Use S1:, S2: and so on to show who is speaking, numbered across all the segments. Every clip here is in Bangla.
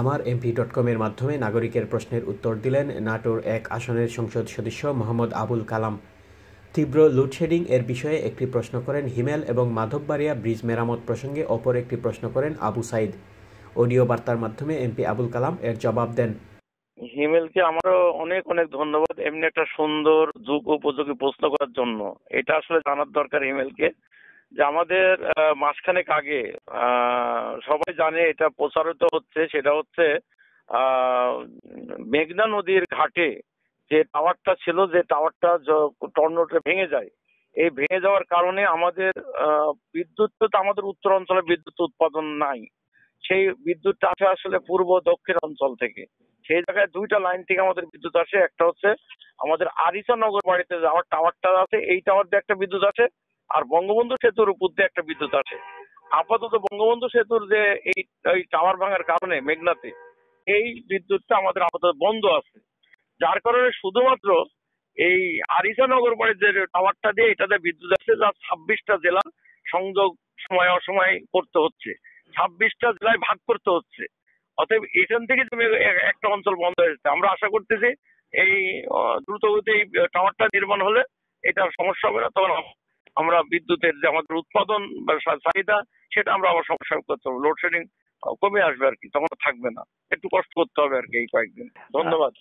S1: আমার এমপি ডট কমের মাধ্যমে নাগরিকের প্রশ্নের উত্তর দিলেন নাটোর এক আসনের সংসদ সদস্য মোহাম্মদ আবুল কালাম তীব্র লোডশেডিং এর বিষয়ে একটি প্রশ্ন করেন হিমেল এবং মাধববাড়িয়া ব্রিজ মেরামত প্রসঙ্গে অপর একটি প্রশ্ন করেন আবু সাইদ অডিও বার্তার মাধ্যমে এমপি আবুল কালাম এর জবাব দেন
S2: হিমেলকে আমারও অনেক অনেক ধন্যবাদ এমনি একটা সুন্দর যুগ উপযোগী প্রশ্ন করার জন্য এটা আসলে জানার দরকার হিমেলকে যে আমাদের মাসখানেক আগে সবাই জানে এটা প্রচারিত হচ্ছে সেটা হচ্ছে মেঘনা নদীর ঘাটে যে টাওয়ারটা ছিল যে টাওয়ারটা টর্নেডোতে ভেঙে যায় এই ভেঙে যাওয়ার কারণে আমাদের বিদ্যুৎ তো আমাদের উত্তর অঞ্চলে বিদ্যুৎ উৎপাদন নাই সেই বিদ্যুৎটা আসে আসলে পূর্ব দক্ষিণ অঞ্চল থেকে সেই জায়গায় দুইটা লাইন থেকে আমাদের বিদ্যুৎ আসে একটা হচ্ছে আমাদের আরিসা নগর বাড়িতে যাওয়ার টাওয়ারটা আছে এই টাওয়ার দিয়ে একটা বিদ্যুৎ আসে আর বঙ্গবন্ধু সেতুর উপর দিয়ে একটা বিদ্যুৎ আছে আপাতত বঙ্গবন্ধু সেতুর যে এই টাওয়ার ভাঙার কারণে মেঘনাতে এই বিদ্যুৎটা আমাদের আপাতত বন্ধ আছে যার কারণে শুধুমাত্র এই আরিসা বাড়ির যে টাওয়ারটা দিয়ে এটাতে বিদ্যুৎ আছে যা ছাব্বিশটা জেলা সংযোগ সময় অসময় করতে হচ্ছে ছাব্বিশটা জেলায় ভাগ করতে হচ্ছে অতএব এখান থেকে তুমি একটা অঞ্চল বন্ধ হয়ে যাচ্ছে আমরা আশা করতেছি এই দ্রুতগতি এই টাওয়ারটা নির্মাণ হলে এটা সমস্যা হবে না তখন আমরা বিদ্যুতের যে আমাদের উৎপাদন বা চাহিদা সেটা আমরা আবার সমস্যা করতে হবে লোডশেডিং কমে আসবে আর কি তখন থাকবে না একটু কষ্ট করতে হবে আর কি এই কয়েকদিন ধন্যবাদ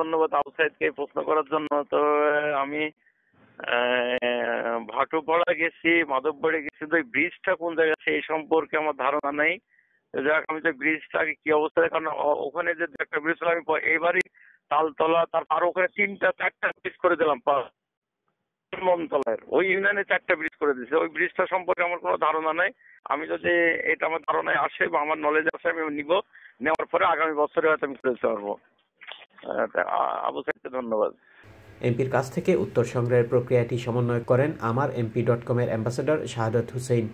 S2: ধন্যবাদ আউটসাইডকে প্রশ্ন করার জন্য তো আমি ভাটুপাড়া গেছি মাধববাড়ি গেছি তো ব্রিজটা কোন জায়গায় সেই সম্পর্কে আমার ধারণা নেই যাক আমি তো ব্রিজটা কি অবস্থা কারণ ওখানে যে একটা ব্রিজ ছিল আমি এবারই তালতলা তারপর ওখানে তিনটা চারটা ব্রিজ করে দিলাম পাশ ওই ইউনিয়নে চারটা ব্রিজ করে দিয়েছে ওই ব্রিজটা সম্পর্কে আমার কোনো ধারণা নাই আমি যদি এটা আমার ধারণায় আসে বা আমার নলেজ আসে আমি নিব নেওয়ার পরে আগামী বছরে হয়তো আমি করে দিতে পারবো আবু
S1: সাহেবকে ধন্যবাদ এমপির কাছ থেকে উত্তর সংগ্রহের প্রক্রিয়াটি সমন্বয় করেন আমার এমপি ডট কমের অ্যাম্বাসেডর শাহাদত হুসেইন